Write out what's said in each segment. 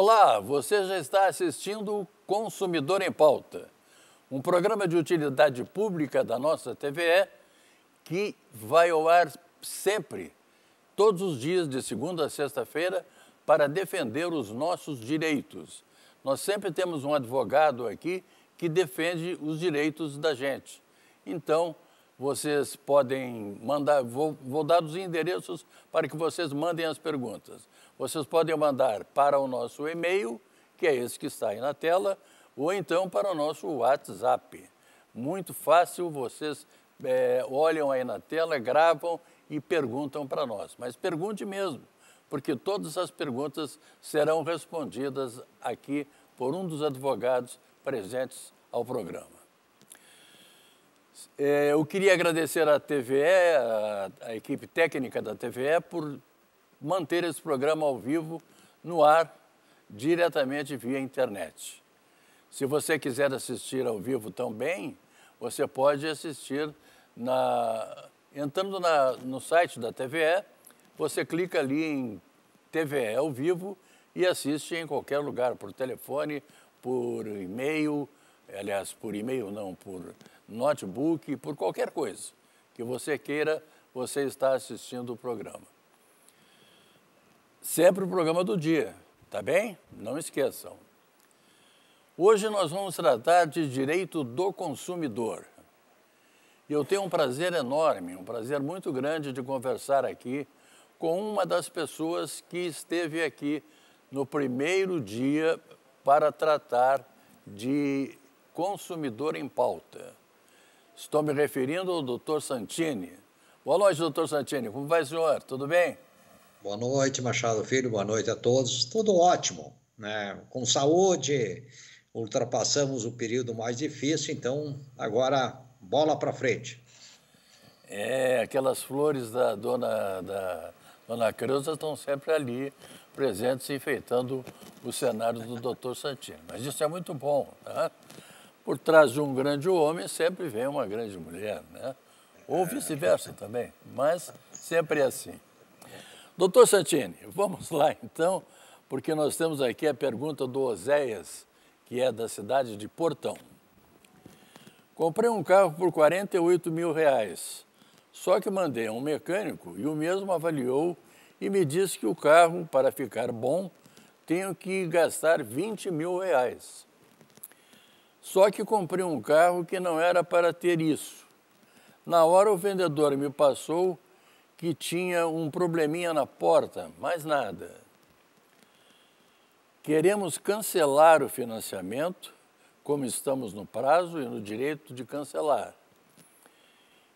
Olá, você já está assistindo o Consumidor em Pauta, um programa de utilidade pública da nossa TVE que vai ao ar sempre, todos os dias, de segunda a sexta-feira, para defender os nossos direitos. Nós sempre temos um advogado aqui que defende os direitos da gente. Então, vocês podem mandar, vou, vou dar os endereços para que vocês mandem as perguntas. Vocês podem mandar para o nosso e-mail, que é esse que está aí na tela, ou então para o nosso WhatsApp. Muito fácil, vocês é, olham aí na tela, gravam e perguntam para nós. Mas pergunte mesmo, porque todas as perguntas serão respondidas aqui por um dos advogados presentes ao programa. É, eu queria agradecer à TVE, à equipe técnica da TVE, por manter esse programa ao vivo no ar diretamente via internet. Se você quiser assistir ao vivo também, você pode assistir na, entrando na, no site da TVE, você clica ali em TVE ao vivo e assiste em qualquer lugar, por telefone, por e-mail, aliás, por e-mail não, por notebook, por qualquer coisa que você queira, você está assistindo o programa sempre o programa do dia, tá bem? Não esqueçam. Hoje nós vamos tratar de direito do consumidor. E eu tenho um prazer enorme, um prazer muito grande de conversar aqui com uma das pessoas que esteve aqui no primeiro dia para tratar de consumidor em pauta. Estou me referindo ao doutor Santini. Boa noite, doutor Santini. Como vai, senhor? Tudo bem? Boa noite, Machado Filho, boa noite a todos. Tudo ótimo, né? Com saúde, ultrapassamos o período mais difícil, então agora bola para frente. É, aquelas flores da dona, da dona Creuza estão sempre ali, presentes, enfeitando o cenário do doutor Santino. Mas isso é muito bom, né? Por trás de um grande homem sempre vem uma grande mulher, né? Ou é. vice-versa também, mas sempre é assim. Doutor Santini, vamos lá então, porque nós temos aqui a pergunta do Oséias, que é da cidade de Portão. Comprei um carro por 48 mil reais, só que mandei a um mecânico e o mesmo avaliou e me disse que o carro, para ficar bom, tenho que gastar 20 mil reais. Só que comprei um carro que não era para ter isso. Na hora o vendedor me passou que tinha um probleminha na porta, mais nada. Queremos cancelar o financiamento, como estamos no prazo e no direito de cancelar.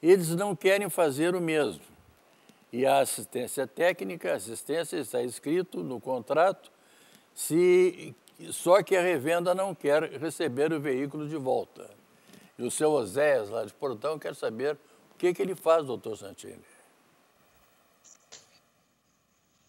Eles não querem fazer o mesmo. E a assistência técnica, assistência está escrito no contrato, se só que a revenda não quer receber o veículo de volta. E o seu Oséias, lá de Portão, quer saber o que, que ele faz, doutor Santini.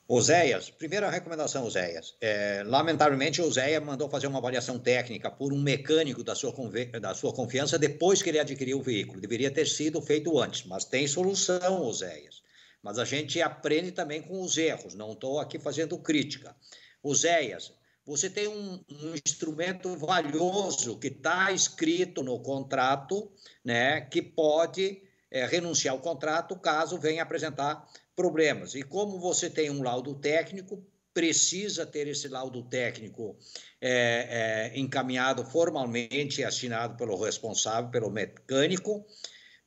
Oséias, primeira recomendação, Oséias. É, lamentavelmente, Oséia mandou fazer uma avaliação técnica por um mecânico da sua, da sua confiança depois que ele adquiriu o veículo. Deveria ter sido feito antes, mas tem solução, Oséias. Mas a gente aprende também com os erros, não estou aqui fazendo crítica. Oséias, você tem um, um instrumento valioso que está escrito no contrato, né, que pode é, renunciar ao contrato caso venha apresentar problemas. E como você tem um laudo técnico, precisa ter esse laudo técnico é, é, encaminhado formalmente e assinado pelo responsável, pelo mecânico.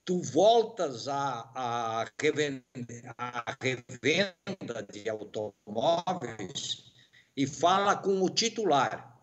Tu voltas à a, a, revenda, a revenda de automóveis e fala com o titular.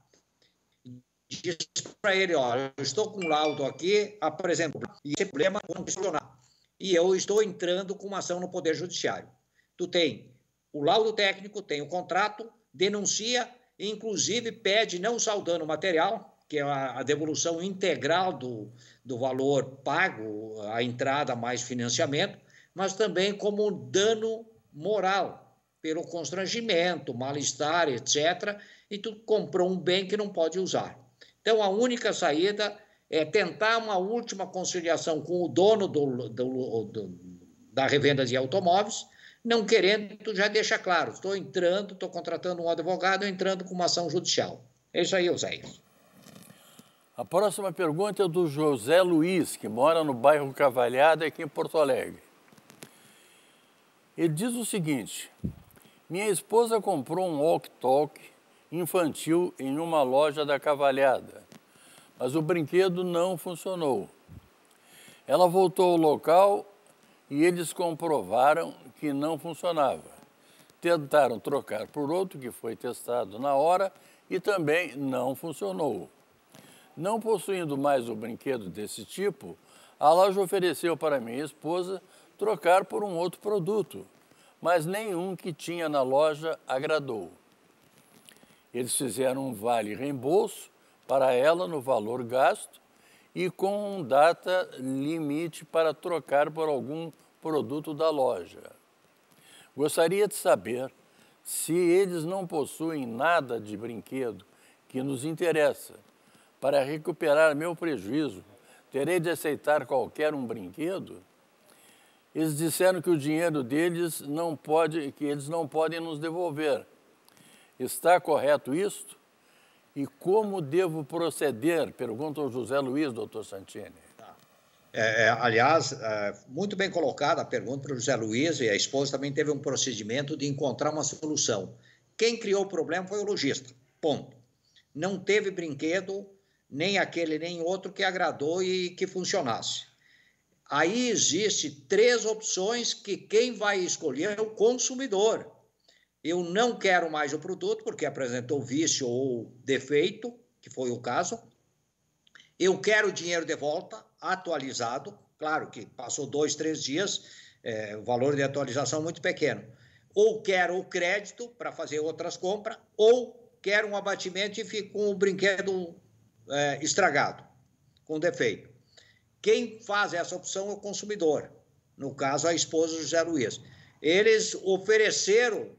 Diz para ele: olha, eu estou com um laudo aqui, apresento, e esse problema é condicional e eu estou entrando com uma ação no Poder Judiciário. Tu tem o laudo técnico, tem o contrato, denuncia, inclusive pede não só o dano material, que é a, devolução integral do, do valor pago, a entrada mais financiamento, mas também como dano moral, pelo constrangimento, mal-estar, etc. E tu comprou um bem que não pode usar. Então, a única saída é, tentar uma última conciliação com o dono do, do, do, da revenda de automóveis, não querendo, tu já deixa claro, estou entrando, estou contratando um advogado, entrando com uma ação judicial. É isso aí, Oséias. A próxima pergunta é do José Luiz, que mora no bairro Cavalhada, aqui em Porto Alegre. Ele diz o seguinte: Minha esposa comprou um walk-talk infantil em uma loja da Cavalhada mas o brinquedo não funcionou. Ela voltou ao local e eles comprovaram que não funcionava. Tentaram trocar por outro que foi testado na hora e também não funcionou. Não possuindo mais o brinquedo desse tipo, a loja ofereceu para minha esposa trocar por um outro produto, mas nenhum que tinha na loja agradou. Eles fizeram um vale-reembolso para ela no valor gasto e com data limite para trocar por algum produto da loja. Gostaria de saber se eles não possuem nada de brinquedo que nos interessa. Para recuperar meu prejuízo, terei de aceitar qualquer um brinquedo? Eles disseram que o dinheiro deles não pode, que eles não podem nos devolver. Está correto isto? E como devo proceder? Pergunta ao José Luiz, doutor Santini. Tá. É, é, aliás, é, muito bem colocada a pergunta para o José Luiz, e a esposa também teve um procedimento de encontrar uma solução. Quem criou o problema foi o lojista, ponto. Não teve brinquedo, nem aquele nem outro que agradou e que funcionasse. Aí existe três opções que quem vai escolher é o consumidor eu não quero mais o produto porque apresentou vício ou defeito, que foi o caso. Eu quero o dinheiro de volta, atualizado. Claro que passou dois, três dias, é, o valor de atualização é muito pequeno. Ou quero o crédito para fazer outras compras, ou quero um abatimento e fico com o brinquedo é, estragado, com defeito. Quem faz essa opção é o consumidor, no caso, a esposa do José Luiz. Eles ofereceram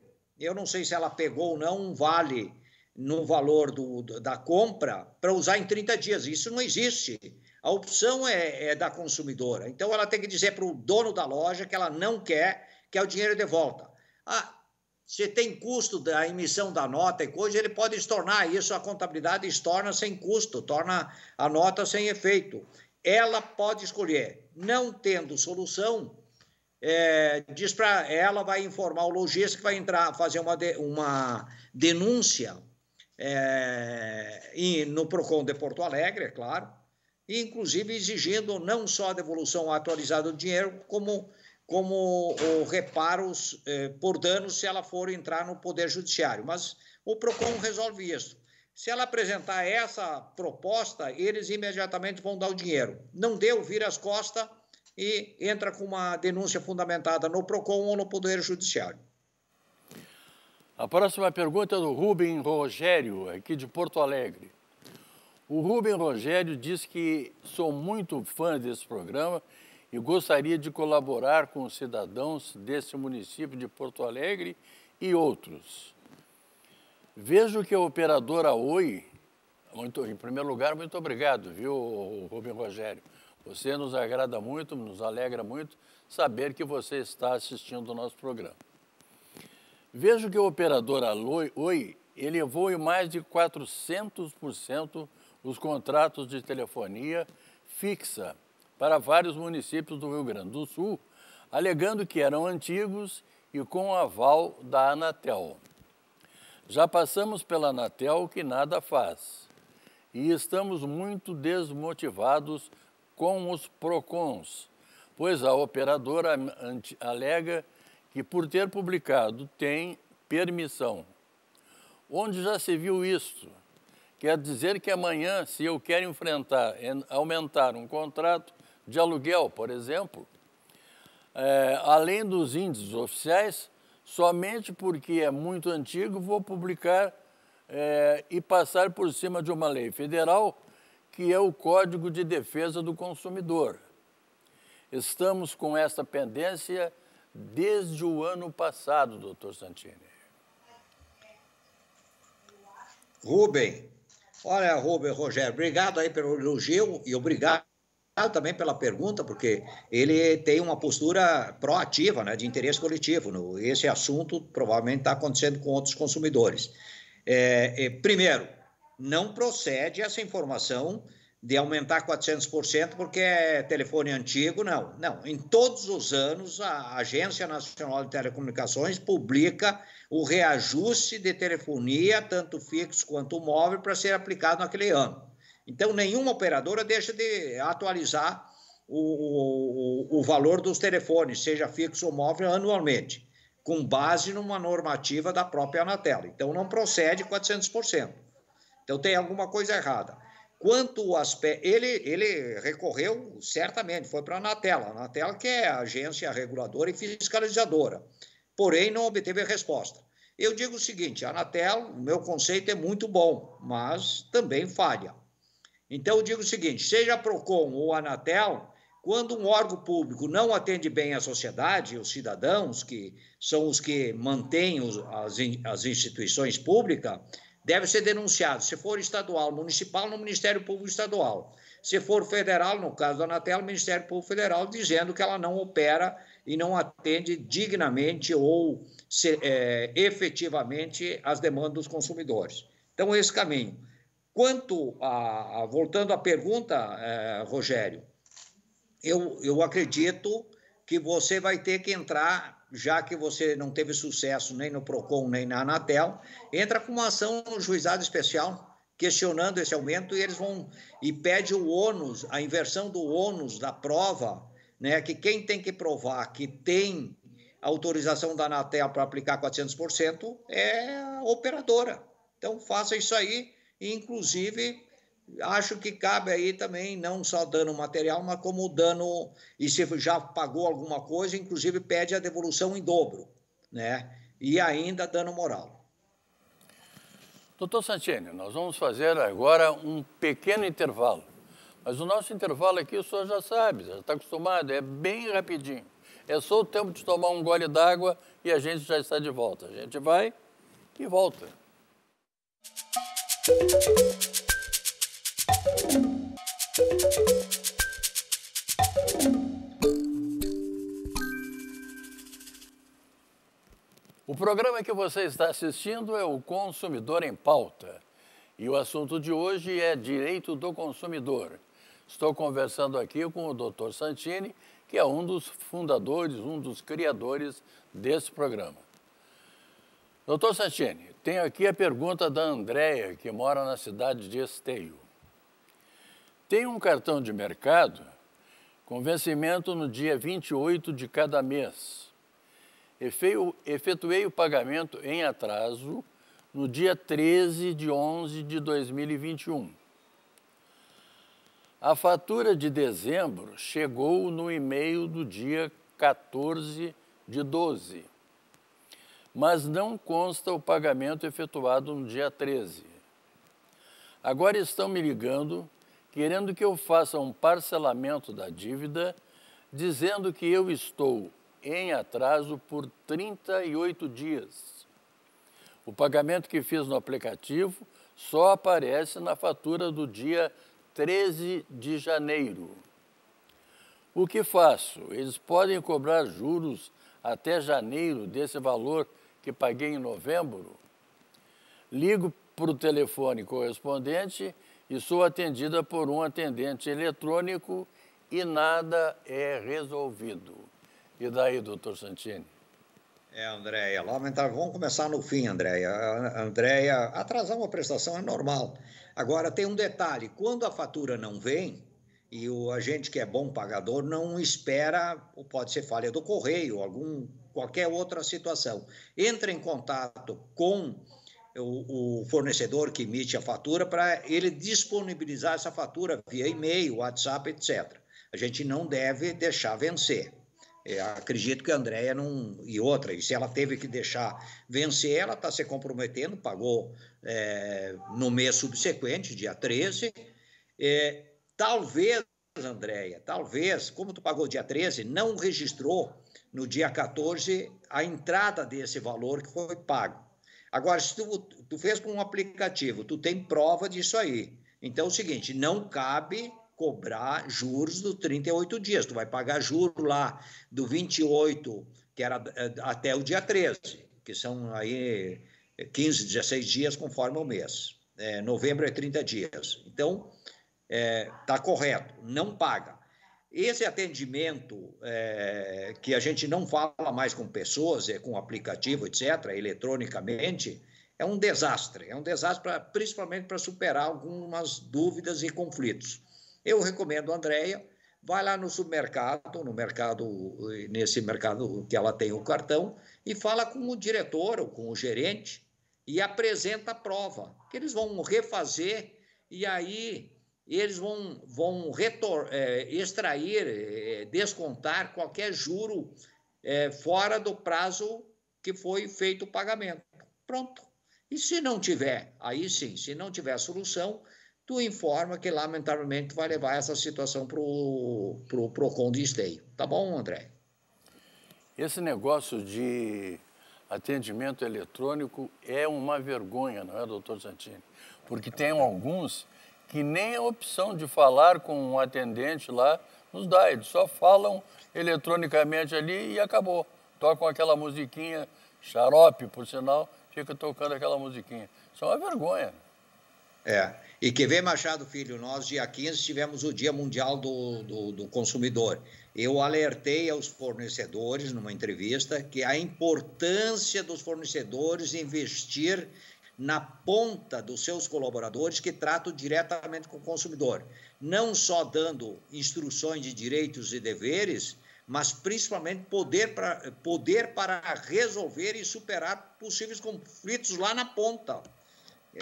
eu não sei se ela pegou ou não um vale no valor do, da compra para usar em 30 dias. Isso não existe. A opção é, é da consumidora. Então ela tem que dizer para o dono da loja que ela não quer, que é o dinheiro de volta. Ah, se tem custo da emissão da nota e coisa, ele pode estornar isso, a contabilidade estorna sem custo, torna a nota sem efeito. Ela pode escolher. Não tendo solução, é, diz para ela, vai informar o lojista que vai entrar, fazer uma, de, uma denúncia é, em, no PROCON de Porto Alegre, é claro, e inclusive exigindo não só a devolução atualizada do dinheiro, como, como reparos é, por danos se ela for entrar no Poder Judiciário. Mas o PROCON resolve isso. Se ela apresentar essa proposta, eles imediatamente vão dar o dinheiro. Não deu, vira as costas e entra com uma denúncia fundamentada no PROCON ou no Poder Judiciário. A próxima pergunta é do Rubem Rogério, aqui de Porto Alegre. O Rubem Rogério diz que sou muito fã desse programa e gostaria de colaborar com os cidadãos desse município de Porto Alegre e outros. Vejo que a operadora Oi, muito, em primeiro lugar, muito obrigado, viu, Rubem Rogério. Você nos agrada muito, nos alegra muito saber que você está assistindo o nosso programa. Vejo que o operador Aloi, Oi elevou em mais de 400% os contratos de telefonia fixa para vários municípios do Rio Grande do Sul, alegando que eram antigos e com aval da Anatel. Já passamos pela Anatel que nada faz e estamos muito desmotivados com os PROCONs, pois a operadora alega que, por ter publicado, tem permissão. Onde já se viu isso? Quer dizer que amanhã, se eu quero enfrentar, aumentar um contrato de aluguel, por exemplo, é, além dos índices oficiais, somente porque é muito antigo, vou publicar é, e passar por cima de uma lei federal que é o Código de Defesa do Consumidor. Estamos com essa pendência desde o ano passado, doutor Santini. Rubem, olha, Rubem, Rogério, obrigado aí pelo elogio e obrigado também pela pergunta, porque ele tem uma postura proativa, né, de interesse coletivo. No, esse assunto provavelmente está acontecendo com outros consumidores. É, é, primeiro, não procede essa informação de aumentar 400% porque é telefone antigo, não. Não, em todos os anos a Agência Nacional de Telecomunicações publica o reajuste de telefonia, tanto fixo quanto móvel, para ser aplicado naquele ano. Então, nenhuma operadora deixa de atualizar o, o, o valor dos telefones, seja fixo ou móvel, anualmente, com base numa normativa da própria Anatel. Então, não procede 400%. Então tem alguma coisa errada. Quanto ao aspecto, ele, ele recorreu certamente, foi para a Anatela, a Anatela que é a agência reguladora e fiscalizadora, porém não obteve resposta. Eu digo o seguinte, a Anatel, o meu conceito é muito bom, mas também falha. Então eu digo o seguinte, seja a Procon ou a Anatel, quando um órgão público não atende bem a sociedade, os cidadãos, que são os que mantêm as, as instituições públicas, deve ser denunciado. Se for estadual, municipal, no Ministério Público Estadual. Se for federal, no caso da Anatel, Ministério Público Federal, dizendo que ela não opera e não atende dignamente ou se, é, efetivamente as demandas dos consumidores. Então, esse caminho. Quanto a. a voltando à pergunta, é, Rogério, eu, eu acredito que você vai ter que entrar já que você não teve sucesso nem no PROCON, nem na Anatel, entra com uma ação no juizado especial questionando esse aumento e eles vão e pede o ônus, a inversão do ônus da prova, né, que quem tem que provar que tem autorização da Anatel para aplicar 400% é a operadora. Então faça isso aí, inclusive acho que cabe aí também, não só dano material, mas como dano, e se já pagou alguma coisa, inclusive pede a devolução em dobro, né? E ainda dano moral. Doutor Santini, nós vamos fazer agora um pequeno intervalo. Mas o nosso intervalo aqui o senhor já sabe, já está acostumado, é bem rapidinho. É só o tempo de tomar um gole d'água e a gente já está de volta. A gente vai e volta. Música O programa que você está assistindo é o Consumidor em Pauta. E o assunto de hoje é direito do consumidor. Estou conversando aqui com o Dr. Santini, que é um dos fundadores, um dos criadores desse programa. Doutor Santini, tenho aqui a pergunta da Andréia, que mora na cidade de Esteio. Tem um cartão de mercado com vencimento no dia 28 de cada mês efetuei o pagamento em atraso no dia 13 de 11 de 2021. A fatura de dezembro chegou no e-mail do dia 14 de 12, mas não consta o pagamento efetuado no dia 13. Agora estão me ligando querendo que eu faça um parcelamento da dívida, dizendo que eu estou em atraso por 38 dias. O pagamento que fiz no aplicativo só aparece na fatura do dia 13 de janeiro. O que faço? Eles podem cobrar juros até janeiro desse valor que paguei em novembro? Ligo para o telefone correspondente e sou atendida por um atendente eletrônico e nada é resolvido. E daí, doutor Santini? É, Andréia, lamentável. Vamos começar no fim, Andréia. Andréia, atrasar uma prestação é normal. Agora, tem um detalhe: quando a fatura não vem, e o agente que é bom pagador não espera, ou pode ser falha do correio, algum, qualquer outra situação. Entra em contato com o, o fornecedor que emite a fatura para ele disponibilizar essa fatura via e-mail, WhatsApp, etc. A gente não deve deixar vencer. É, acredito que a Andréia não. E outra, e se ela teve que deixar vencer, ela está se comprometendo, pagou é, no mês subsequente, dia 13. É, talvez, Andréia, talvez, como tu pagou dia 13, não registrou no dia 14 a entrada desse valor que foi pago. Agora, se tu, tu fez com um aplicativo, tu tem prova disso aí. Então é o seguinte, não cabe cobrar juros dos 38 dias. Tu vai pagar juro lá do 28, que era eh, até o dia 13, que são aí 15, 16 dias conforme o mês. É, novembro é 30 dias. Então, está é, tá correto, não paga. Esse atendimento é, que a gente não fala mais com pessoas, é com aplicativo, etc., eletronicamente, é um desastre. É um desastre, pra, principalmente para superar algumas dúvidas e conflitos. Eu recomendo a Andrea, vai lá no supermercado, no mercado, nesse mercado que ela tem o cartão, e fala com o diretor ou com o gerente e apresenta a prova, que eles vão refazer e aí eles vão, vão retor, é, extrair, é, descontar qualquer juro é, fora do prazo que foi feito o pagamento. Pronto. E se não tiver, aí sim, se não tiver solução, tu informa que lamentavelmente vai levar essa situação para o pro, PROCON de esteio. Tá bom, André? Esse negócio de atendimento eletrônico é uma vergonha, não é, doutor Santini? Porque tem alguns que nem a opção de falar com um atendente lá nos dá, eles só falam eletronicamente ali e acabou. Tocam aquela musiquinha, xarope, por sinal, fica tocando aquela musiquinha. Isso é uma vergonha. É. E que vem Machado Filho, nós dia 15 tivemos o Dia Mundial do, do, do Consumidor. Eu alertei aos fornecedores numa entrevista que a importância dos fornecedores investir na ponta dos seus colaboradores que tratam diretamente com o consumidor, não só dando instruções de direitos e deveres, mas principalmente poder, pra, poder para resolver e superar possíveis conflitos lá na ponta.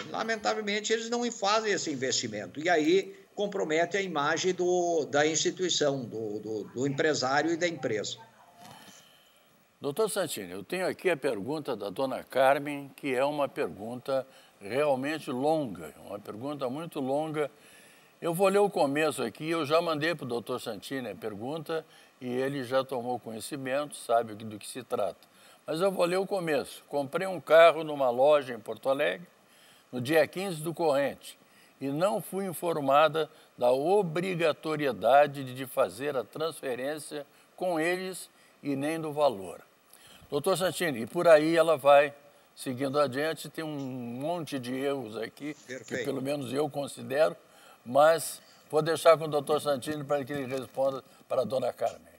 Lamentavelmente, eles não fazem esse investimento. E aí compromete a imagem do, da instituição, do, do, do empresário e da empresa. Doutor Santini, eu tenho aqui a pergunta da dona Carmen, que é uma pergunta realmente longa, uma pergunta muito longa. Eu vou ler o começo aqui, eu já mandei para o doutor Santini a pergunta e ele já tomou conhecimento, sabe do que se trata. Mas eu vou ler o começo. Comprei um carro numa loja em Porto Alegre no dia 15 do corrente, e não fui informada da obrigatoriedade de fazer a transferência com eles e nem do valor. Doutor Santini, e por aí ela vai seguindo adiante, tem um monte de erros aqui, Perfeito. que pelo menos eu considero, mas vou deixar com o doutor Santini para que ele responda para a dona Carmen.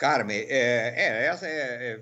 Carmen, é, é, é, é,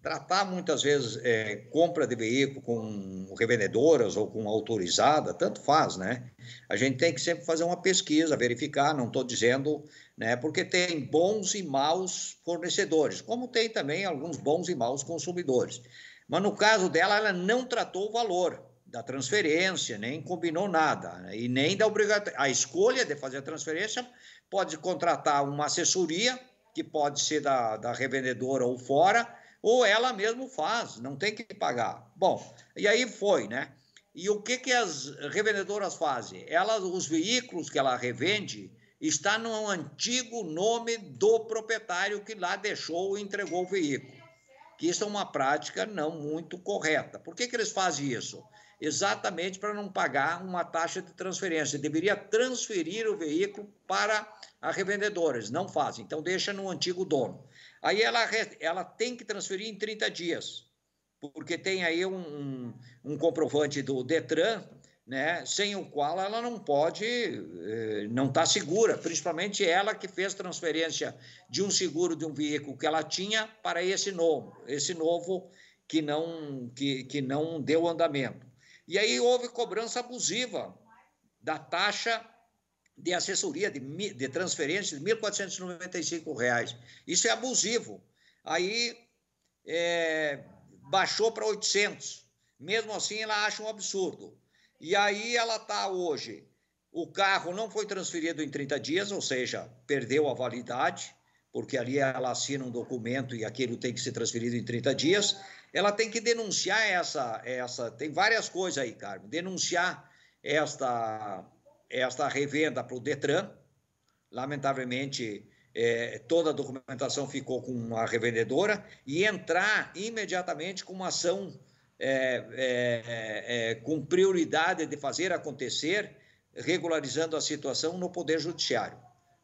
tratar muitas vezes é, compra de veículo com revendedoras ou com autorizada, tanto faz, né? A gente tem que sempre fazer uma pesquisa, verificar, não estou dizendo, né? Porque tem bons e maus fornecedores, como tem também alguns bons e maus consumidores. Mas no caso dela, ela não tratou o valor da transferência, nem combinou nada, né? e nem da obrigatoriedade. A escolha de fazer a transferência pode contratar uma assessoria que pode ser da, da revendedora ou fora, ou ela mesmo faz, não tem que pagar. Bom, e aí foi, né? E o que, que as revendedoras fazem? Elas, os veículos que ela revende está no antigo nome do proprietário que lá deixou e entregou o veículo que isso é uma prática não muito correta. Por que, que eles fazem isso? Exatamente para não pagar uma taxa de transferência. Deveria transferir o veículo para a revendedora, eles não fazem, então deixa no antigo dono. Aí ela, ela tem que transferir em 30 dias, porque tem aí um, um comprovante do Detran né, sem o qual ela não pode, eh, não está segura, principalmente ela que fez transferência de um seguro de um veículo que ela tinha para esse novo, esse novo que não, que, que não deu andamento. E aí houve cobrança abusiva da taxa de assessoria de, de transferência de R$ 1.495. Isso é abusivo. Aí é, baixou para 800. Mesmo assim, ela acha um absurdo. E aí ela está hoje. O carro não foi transferido em 30 dias, ou seja, perdeu a validade, porque ali ela assina um documento e aquilo tem que ser transferido em 30 dias. Ela tem que denunciar essa. essa tem várias coisas aí, Carmen. Denunciar esta, esta revenda para o Detran. Lamentavelmente, é, toda a documentação ficou com a revendedora e entrar imediatamente com uma ação é é, é, é, com prioridade de fazer acontecer, regularizando a situação no Poder Judiciário.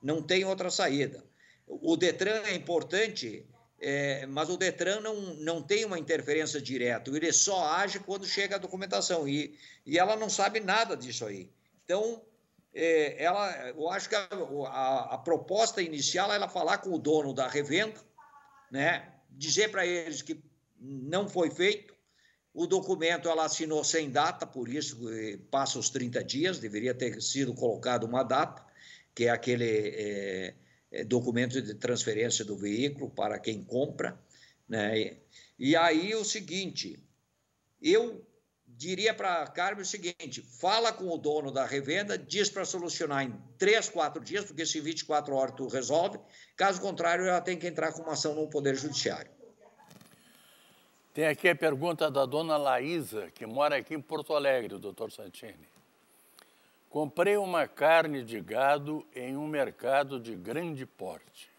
Não tem outra saída. O Detran é importante, é, mas o Detran não, não tem uma interferência direta, ele só age quando chega a documentação, e, e ela não sabe nada disso aí. Então, ela, eu acho que a, a, a, proposta inicial era falar com o dono da revenda, né, dizer para eles que não foi feito, o documento ela assinou sem data, por isso passa os 30 dias, deveria ter sido colocado uma data, que é aquele é, documento de transferência do veículo para quem compra. Né? E aí o seguinte, eu diria para a Carmen o seguinte: fala com o dono da revenda, diz para solucionar em três, quatro dias, porque se 24 horas tu resolve, caso contrário, ela tem que entrar com uma ação no Poder Judiciário. Tem aqui a pergunta da dona Laísa, que mora aqui em Porto Alegre, doutor Santini. Comprei uma carne de gado em um mercado de grande porte.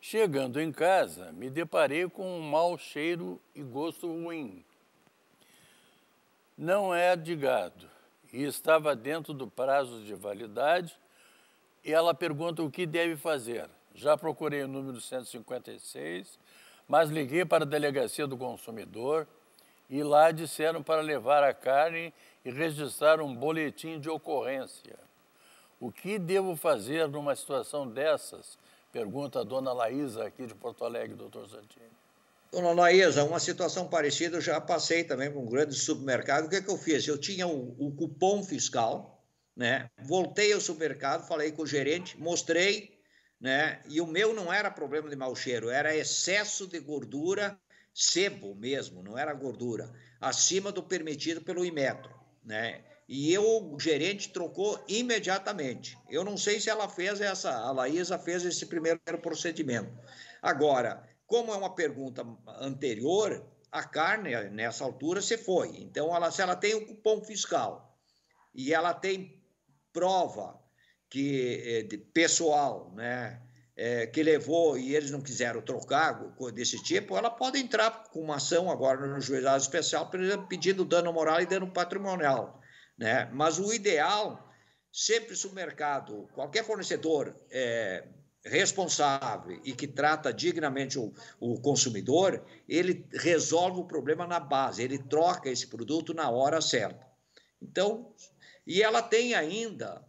Chegando em casa, me deparei com um mau cheiro e gosto ruim. Não é de gado e estava dentro do prazo de validade. E ela pergunta o que deve fazer. Já procurei o número 156 mas liguei para a delegacia do consumidor e lá disseram para levar a carne e registrar um boletim de ocorrência. O que devo fazer numa situação dessas? Pergunta a dona Laísa, aqui de Porto Alegre, doutor Santini. Dona Laísa, uma situação parecida eu já passei também com um grande supermercado. O que, é que eu fiz? Eu tinha o, o cupom fiscal, né? Voltei ao supermercado, falei com o gerente, mostrei né? E o meu não era problema de mau cheiro, era excesso de gordura, sebo mesmo, não era gordura, acima do permitido pelo Imetro, né? E eu, o gerente trocou imediatamente. Eu não sei se ela fez essa, a Laísa fez esse primeiro procedimento. Agora, como é uma pergunta anterior, a carne nessa altura se foi. Então, ela, se ela tem o cupom fiscal e ela tem prova que eh, de pessoal, né, é, que levou e eles não quiseram trocar desse tipo, ela pode entrar com uma ação agora no juizado especial pedindo dano moral e dano patrimonial, né? Mas o ideal sempre se o mercado, qualquer fornecedor é, responsável e que trata dignamente o, o consumidor, ele resolve o problema na base, ele troca esse produto na hora certa. Então, e ela tem ainda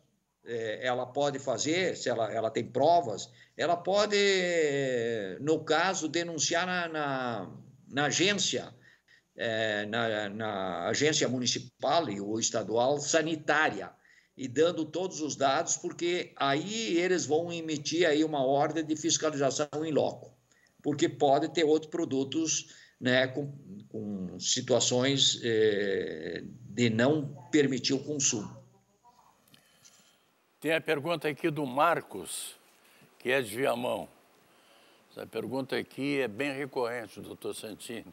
é, ela pode fazer, se ela, ela tem provas, ela pode, no caso, denunciar na, na, na agência, é, na, na agência municipal ou estadual sanitária e dando todos os dados, porque aí eles vão emitir aí uma ordem de fiscalização em loco, porque pode ter outros produtos né, com, com situações é, de não permitir o consumo. Tem a pergunta aqui do Marcos, que é de Viamão. Essa pergunta aqui é bem recorrente, doutor Santini.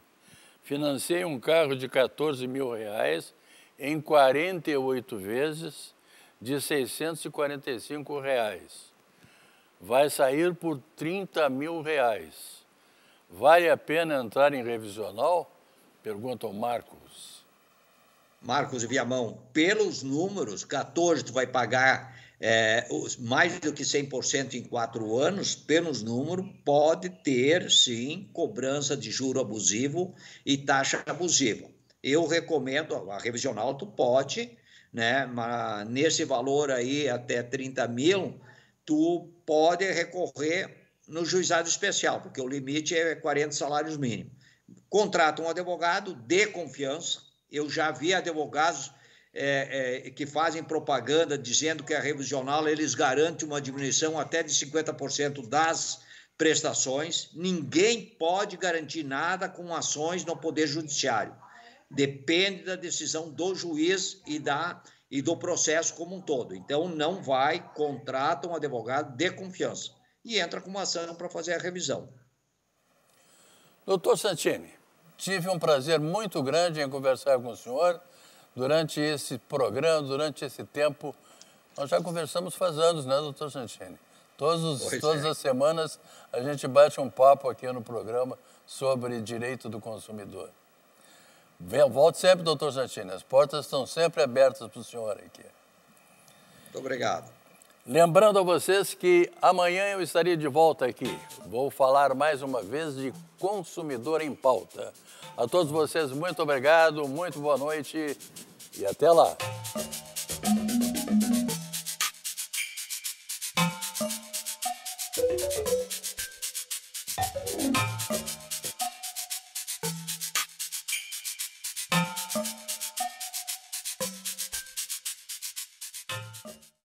Financei um carro de 14 mil reais em 48 vezes de 645 reais. Vai sair por 30 mil reais. Vale a pena entrar em revisional? Pergunta o Marcos. Marcos Viamão, pelos números, 14 tu vai pagar é, mais do que 100% em quatro anos, pelos números, pode ter, sim, cobrança de juro abusivo e taxa abusiva. Eu recomendo, a revisão alto pode, né, mas nesse valor aí, até 30 mil, tu pode recorrer no juizado especial, porque o limite é 40 salários mínimos. Contrata um advogado de confiança. Eu já vi advogados é, é, que fazem propaganda dizendo que a revisional eles garante uma diminuição até de 50% das prestações. Ninguém pode garantir nada com ações no Poder Judiciário. Depende da decisão do juiz e da e do processo como um todo. Então, não vai, contrata um advogado de confiança e entra com uma ação para fazer a revisão. Doutor Santini, tive um prazer muito grande em conversar com o senhor durante esse programa, durante esse tempo. Nós já conversamos faz anos, né, doutor Santini? Todos, todas é. as semanas a gente bate um papo aqui no programa sobre direito do consumidor. Vem, volte sempre, doutor Santini. As portas estão sempre abertas para o senhor aqui. Muito obrigado. Lembrando a vocês que amanhã eu estarei de volta aqui. Vou falar mais uma vez de consumidor em pauta. A todos vocês, muito obrigado, muito boa noite e até lá.